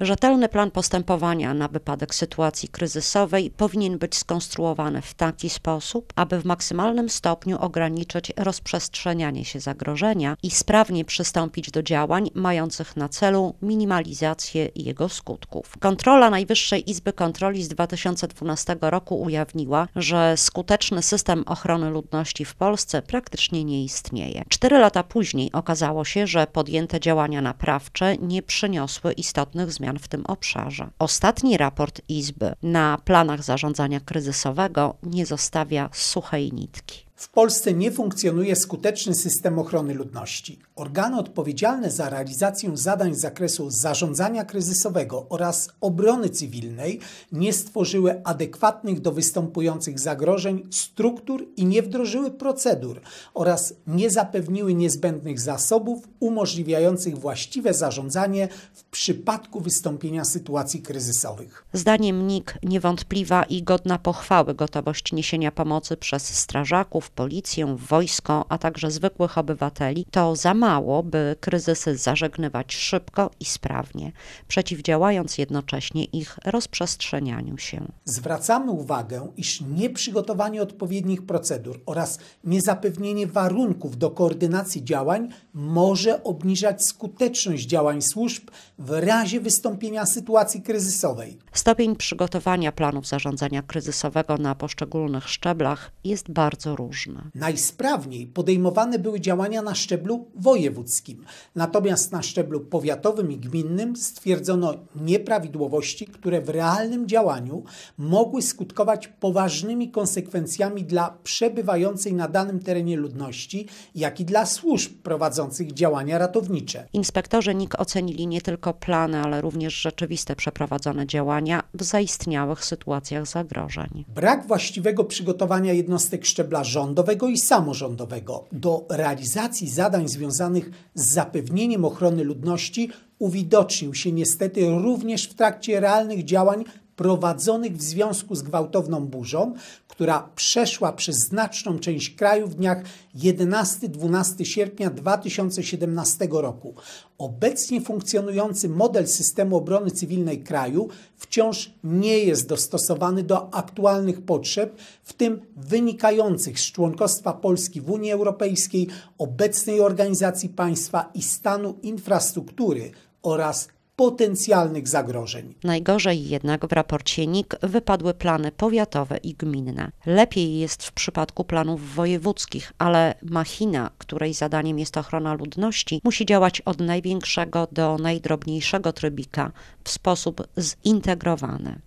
Rzetelny plan postępowania na wypadek sytuacji kryzysowej powinien być skonstruowany w taki sposób, aby w maksymalnym stopniu ograniczyć rozprzestrzenianie się zagrożenia i sprawnie przystąpić do działań mających na celu minimalizację jego skutków. Kontrola Najwyższej Izby Kontroli z 2012 roku ujawniła, że skuteczny system ochrony ludności w Polsce praktycznie nie istnieje. Cztery lata później okazało się, że podjęte działania naprawcze nie przyniosły istotnych zmian zmian w tym obszarze. Ostatni raport Izby na planach zarządzania kryzysowego nie zostawia suchej nitki. W Polsce nie funkcjonuje skuteczny system ochrony ludności. Organy odpowiedzialne za realizację zadań z zakresu zarządzania kryzysowego oraz obrony cywilnej nie stworzyły adekwatnych do występujących zagrożeń struktur i nie wdrożyły procedur oraz nie zapewniły niezbędnych zasobów umożliwiających właściwe zarządzanie w przypadku wystąpienia sytuacji kryzysowych. Zdaniem NIK niewątpliwa i godna pochwały gotowość niesienia pomocy przez strażaków, strażaków, policję, wojsko, a także zwykłych obywateli, to za mało, by kryzysy zażegnywać szybko i sprawnie, przeciwdziałając jednocześnie ich rozprzestrzenianiu się. Zwracamy uwagę, iż nieprzygotowanie odpowiednich procedur oraz niezapewnienie warunków do koordynacji działań może obniżać skuteczność działań służb w razie wystąpienia sytuacji kryzysowej. Stopień przygotowania planów zarządzania kryzysowego na poszczególnych szczeblach jest bardzo różny można. Najsprawniej podejmowane były działania na szczeblu wojewódzkim, natomiast na szczeblu powiatowym i gminnym stwierdzono nieprawidłowości, które w realnym działaniu mogły skutkować poważnymi konsekwencjami dla przebywającej na danym terenie ludności, jak i dla służb prowadzących działania ratownicze. Inspektorzy NIK ocenili nie tylko plany, ale również rzeczywiste przeprowadzone działania w zaistniałych sytuacjach zagrożeń. Brak właściwego przygotowania jednostek szczebla rządu rządowego i samorządowego do realizacji zadań związanych z zapewnieniem ochrony ludności uwidocznił się niestety również w trakcie realnych działań prowadzonych w związku z gwałtowną burzą, która przeszła przez znaczną część kraju w dniach 11-12 sierpnia 2017 roku. Obecnie funkcjonujący model systemu obrony cywilnej kraju wciąż nie jest dostosowany do aktualnych potrzeb, w tym wynikających z członkostwa Polski w Unii Europejskiej, obecnej organizacji państwa i stanu infrastruktury oraz potencjalnych zagrożeń. Najgorzej jednak w raporcie NIK wypadły plany powiatowe i gminne. Lepiej jest w przypadku planów wojewódzkich, ale machina, której zadaniem jest ochrona ludności, musi działać od największego do najdrobniejszego trybika w sposób zintegrowany.